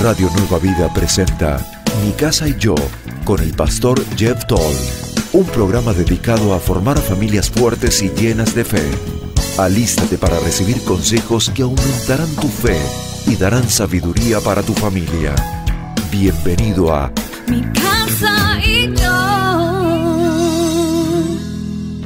Radio Nueva Vida presenta Mi casa y yo con el pastor Jeff Toll, un programa dedicado a formar familias fuertes y llenas de fe. Alístate para recibir consejos que aumentarán tu fe y darán sabiduría para tu familia. Bienvenido a Mi casa y yo.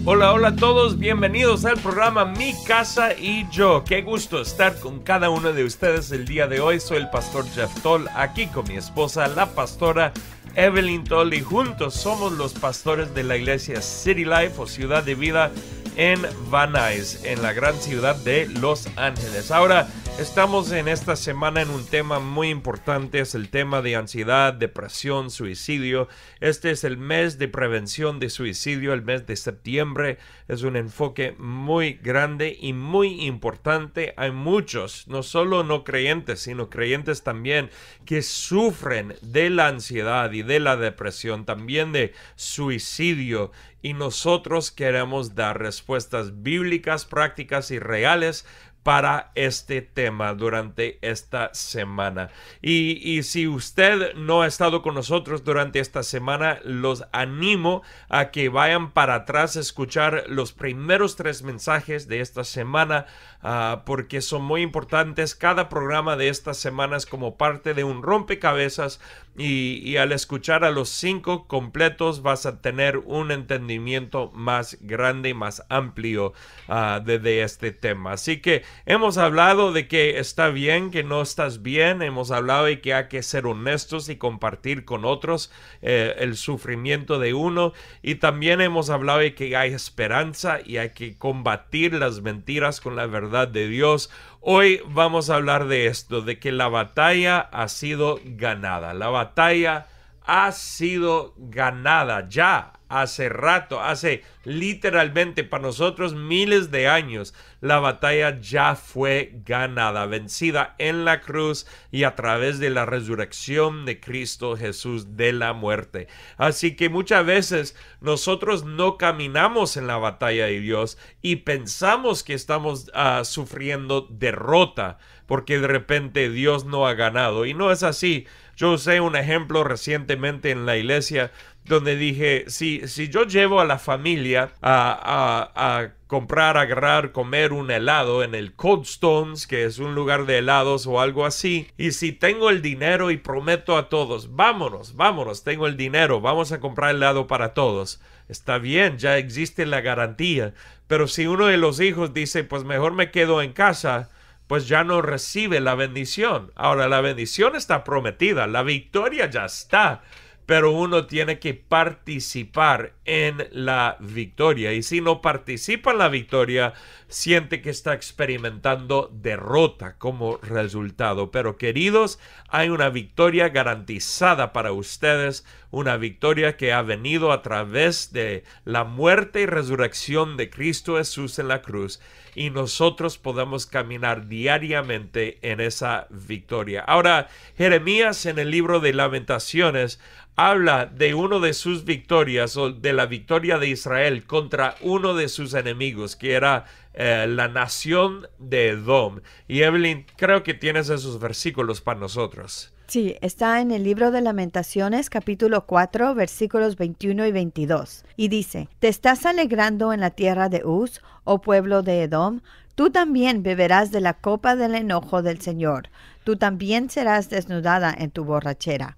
Hola, hola a todos, bienvenidos al programa Mi Casa y Yo. Qué gusto estar con cada uno de ustedes el día de hoy. Soy el pastor Jeff Toll, aquí con mi esposa, la pastora Evelyn Toll, y juntos somos los pastores de la iglesia City Life o Ciudad de Vida en Van Nuys, en la gran ciudad de Los Ángeles. Ahora, Estamos en esta semana en un tema muy importante, es el tema de ansiedad, depresión, suicidio. Este es el mes de prevención de suicidio, el mes de septiembre. Es un enfoque muy grande y muy importante. Hay muchos, no solo no creyentes, sino creyentes también, que sufren de la ansiedad y de la depresión, también de suicidio. Y nosotros queremos dar respuestas bíblicas, prácticas y reales para este tema durante esta semana. Y, si usted no ha estado con nosotros durante esta semana, los animo a que vayan para atrás a escuchar los primeros tres mensajes de esta semana ah, porque son muy importantes. Cada programa de estas semanas como parte de un rompecabezas y, al escuchar a los cinco completos vas a tener un entendimiento más grande y más amplio ah, de, este tema. Así que hemos hablado de que está bien, que no estás bien, hemos hablado de que hay que ser honestos y compartir con otros eh, el sufrimiento de uno y también hemos hablado de que hay esperanza y hay que combatir las mentiras con la verdad de Dios. Hoy vamos a hablar de esto, de que la batalla ha sido ganada. La batalla ha sido ganada ya hace rato, hace literalmente para nosotros miles de años. La batalla ya fue ganada, vencida en la cruz y a través de la resurrección de Cristo Jesús de la muerte. Así que muchas veces nosotros no caminamos en la batalla de Dios y pensamos que estamos ah, sufriendo derrota, porque de repente Dios no ha ganado. Y no es así. Yo usé un ejemplo recientemente en la iglesia donde dije, si, si yo llevo a la familia a, a comprar, agarrar, comer un helado en el Cold Stones, que es un lugar de helados o algo así, y si tengo el dinero y prometo a todos, vámonos, vámonos, tengo el dinero, vamos a comprar helado para todos. Está bien, ya existe la garantía, pero si uno de los hijos dice, pues mejor me quedo en casa, pues ya no recibe la bendición. Ahora, la bendición está prometida, la victoria ya está, pero uno tiene que participar en la victoria. Y si no participa en la victoria, siente que está experimentando derrota como resultado. Pero queridos, hay una victoria garantizada para ustedes, una victoria que ha venido a través de la muerte y resurrección de Cristo Jesús en la cruz y nosotros podamos caminar diariamente en esa victoria. Ahora, Jeremías en el libro de lamentaciones habla de uno de sus victorias o de la victoria de Israel contra uno de sus enemigos, que era eh, la nación de Edom. Y Evelyn, creo que tienes esos versículos para nosotros. Sí, está en el libro de lamentaciones capítulo 4 versículos 21 y 22. Y dice, ¿te estás alegrando en la tierra de Uz, oh pueblo de Edom? Tú también beberás de la copa del enojo del Señor, tú también serás desnudada en tu borrachera.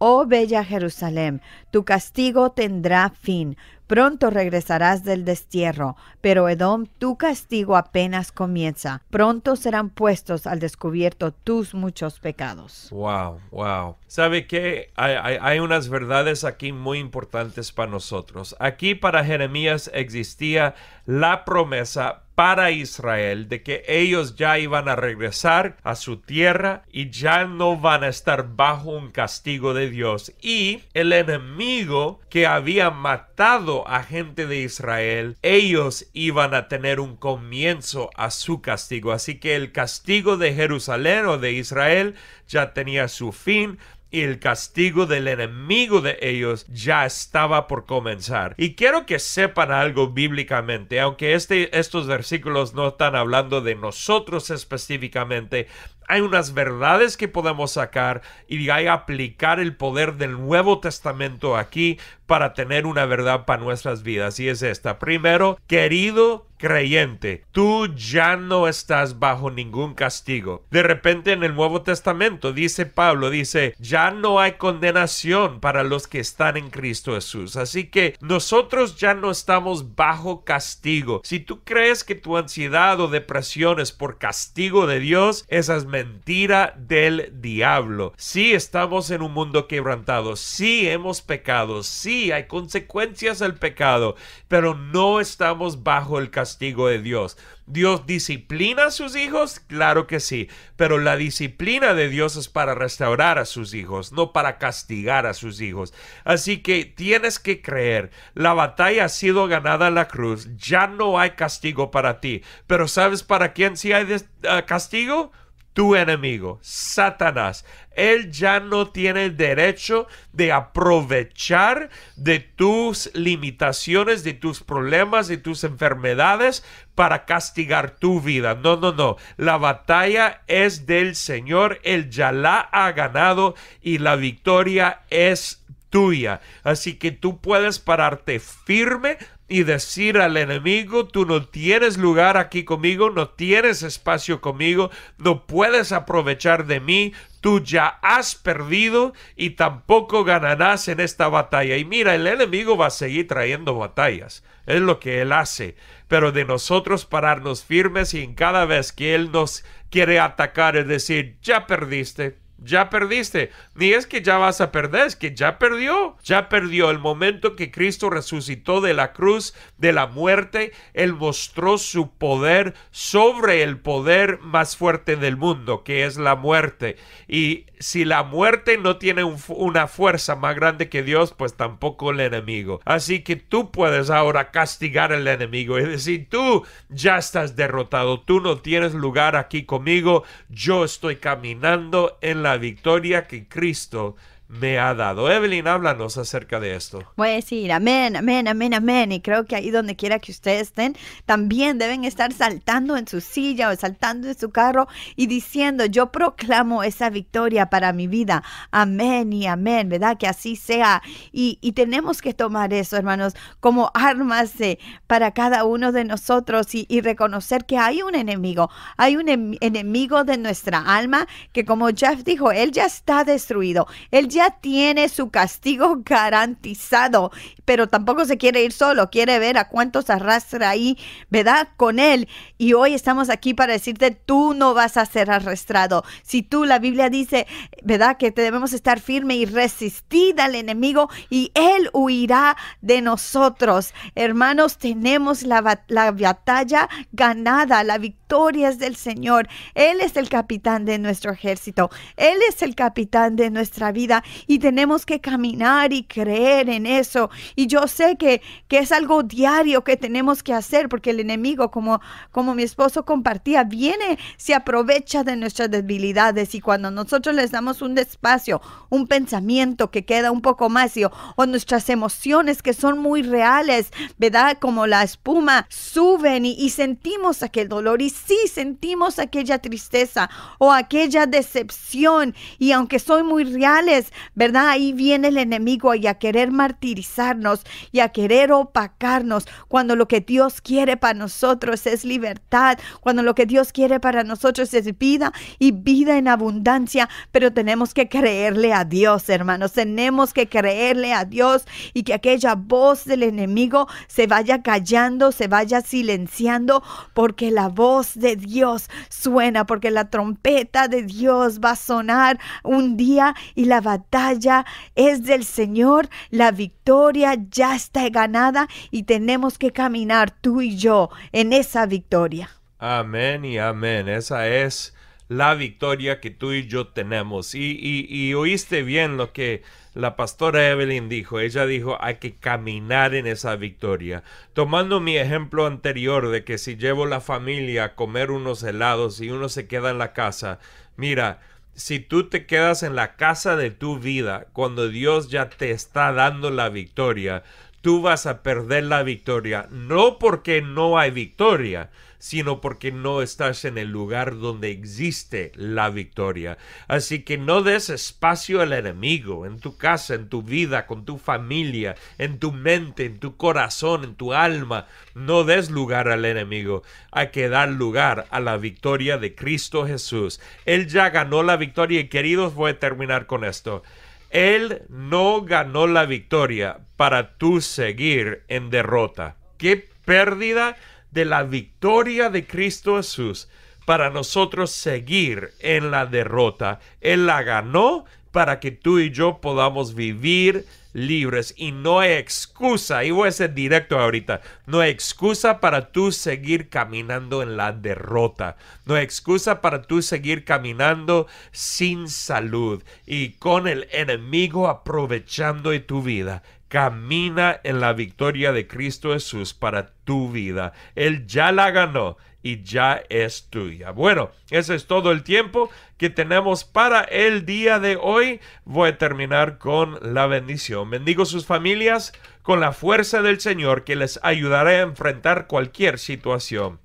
Oh bella Jerusalén, tu castigo tendrá fin. Pronto regresarás del destierro, pero Edom, tu castigo apenas comienza. Pronto serán puestos al descubierto tus muchos pecados. Wow, wow. ¿Sabe qué? Hay, unas verdades aquí muy importantes para nosotros. Aquí para Jeremías existía la promesa para Israel de que ellos ya iban a regresar a su tierra y ya no van a estar bajo un castigo de Dios. Y el enemigo que había matado a gente de Israel, ellos iban a tener un comienzo a su castigo. Así que el castigo de Jerusalén o de Israel ya tenía su fin, y el castigo del enemigo de ellos ya estaba por comenzar. Y quiero que sepan algo bíblicamente, aunque este, estos versículos no están hablando de nosotros específicamente, hay unas verdades que podemos sacar y hay aplicar el poder del Nuevo Testamento aquí para tener una verdad para nuestras vidas y es esta. Primero, querido creyente, tú ya no estás bajo ningún castigo. De repente en el Nuevo Testamento dice Pablo, dice, ya no hay condenación para los que están en Cristo Jesús. Así que nosotros ya no estamos bajo castigo. Si tú crees que tu ansiedad o depresión es por castigo de Dios, esa es mentira del diablo. Si estamos en un mundo quebrantado, si hemos pecado, si hay consecuencias del pecado, pero no estamos bajo el castigo de Dios. ¿Dios disciplina a sus hijos? Claro que sí, pero la disciplina de Dios es para restaurar a sus hijos, no para castigar a sus hijos. Así que tienes que creer, la batalla ha sido ganada en la cruz, ya no hay castigo para ti, pero ¿sabes para quién si hay ah, castigo? tu enemigo, Satanás. Él ya no tiene el derecho de aprovechar de tus limitaciones, de tus problemas, de tus enfermedades para castigar tu vida. No, no, no. La batalla es del Señor. Él ya la ha ganado y la victoria es tuya. Así que tú puedes pararte firme y decir al enemigo, tú no tienes lugar aquí conmigo, no tienes espacio conmigo, no puedes aprovechar de mí, tú ya has perdido y tampoco ganarás en esta batalla. Y mira, el enemigo va a seguir trayendo batallas, es lo que él hace, pero de nosotros pararnos firmes y en cada vez que él nos quiere atacar es decir, ya perdiste, ya perdiste. Ni es que ya vas a perder, es que ya perdió. Ya perdió. El momento que Cristo resucitó de la cruz, de la muerte, Él mostró su poder sobre el poder más fuerte del mundo, que es la muerte. Y si la muerte no tiene una fuerza más grande que Dios, pues tampoco el enemigo. Así que tú puedes ahora castigar al enemigo Es decir, tú ya estás derrotado, tú no tienes lugar aquí conmigo, yo estoy caminando en la la victoria que Cristo me ha dado. Evelyn, háblanos acerca de esto. Voy a decir amén, amén, amén, amén. Y creo que ahí donde quiera que ustedes estén, también deben estar saltando en su silla o saltando en su carro y diciendo, yo proclamo esa victoria para mi vida. Amén y amén, ¿verdad? Que así sea. Y, tenemos que tomar eso, hermanos, como armas eh, para cada uno de nosotros y, reconocer que hay un enemigo. Hay un enemigo de nuestra alma que como Jeff dijo, él ya está destruido. Él tiene su castigo garantizado, pero tampoco se quiere ir solo, quiere ver a cuántos arrastra ahí, ¿verdad? Con él. Y hoy estamos aquí para decirte, tú no vas a ser arrastrado. Si tú, la Biblia dice, ¿verdad? Que debemos estar firme y resistida al enemigo y él huirá de nosotros. Hermanos, tenemos la batalla ganada, la victoria del Señor. Él es el capitán de nuestro ejército. Él es el capitán de nuestra vida y tenemos que caminar y creer en eso. Y yo sé que, que es algo diario que tenemos que hacer porque el enemigo, como, como mi esposo compartía, viene, se aprovecha de nuestras debilidades y cuando nosotros les damos un despacio, un pensamiento que queda un poco más o, nuestras emociones que son muy reales, ¿verdad? Como la espuma, suben y, y sentimos aquel dolor y sí sentimos aquella tristeza o aquella decepción y aunque soy muy reales, ¿verdad? Ahí viene el enemigo y a querer martirizarnos y a querer opacarnos cuando lo que Dios quiere para nosotros es libertad, cuando lo que Dios quiere para nosotros es vida y vida en abundancia, pero tenemos que creerle a Dios, hermanos, tenemos que creerle a Dios y que aquella voz del enemigo se vaya callando, se vaya silenciando, porque la voz de Dios suena, porque la trompeta de Dios va a sonar un día y la batalla es del Señor, la victoria ya está ganada y tenemos que caminar tú y yo en esa victoria. Amén y amén. Esa es la victoria que tú y yo tenemos. Y, oíste bien lo que la pastora Evelyn dijo. Ella dijo, hay que caminar en esa victoria. Tomando mi ejemplo anterior de que si llevo la familia a comer unos helados y uno se queda en la casa, mira, si tú te quedas en la casa de tu vida cuando Dios ya te está dando la victoria, tú vas a perder la victoria, no porque no hay victoria, sino porque no estás en el lugar donde existe la victoria. Así que no des espacio al enemigo en tu casa, en tu vida, con tu familia, en tu mente, en tu corazón, en tu alma. No des lugar al enemigo. Hay que dar lugar a la victoria de Cristo Jesús. Él ya ganó la victoria y queridos voy a terminar con esto. Él no ganó la victoria para tú seguir en derrota. Qué pérdida de la victoria de Cristo Jesús para nosotros seguir en la derrota. Él la ganó para que tú y yo podamos vivir libres y no hay excusa, y voy a ser directo ahorita, no hay excusa para tú seguir caminando en la derrota, no hay excusa para tú seguir caminando sin salud y con el enemigo aprovechando de tu vida. Camina en la victoria de Cristo Jesús para tu vida. Él ya la ganó y ya es tuya. Bueno, ese es todo el tiempo que tenemos para el día de hoy. Voy a terminar con la bendición. Bendigo sus familias con la fuerza del Señor que les ayudará a enfrentar cualquier situación.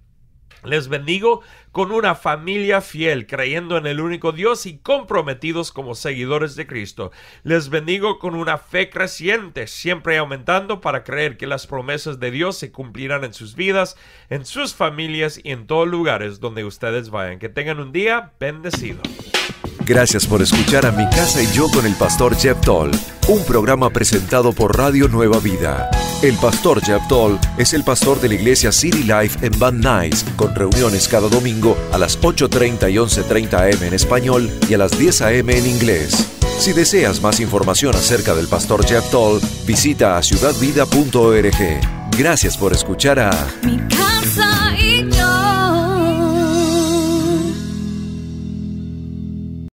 Les bendigo con una familia fiel, creyendo en el único Dios y comprometidos como seguidores de Cristo. Les bendigo con una fe creciente, siempre aumentando para creer que las promesas de Dios se cumplirán en sus vidas, en sus familias y en todos lugares donde ustedes vayan. Que tengan un día bendecido. Gracias por escuchar a Mi Casa y Yo con el pastor Jeff Toll un programa presentado por Radio Nueva Vida. El pastor Jeff Toll es el pastor de la iglesia City Life en Van Nuys, con reuniones cada domingo a las 8.30 y 11.30 am en español y a las 10 am en inglés. Si deseas más información acerca del pastor Jeff Toll, visita ciudadvida.org. Gracias por escuchar a...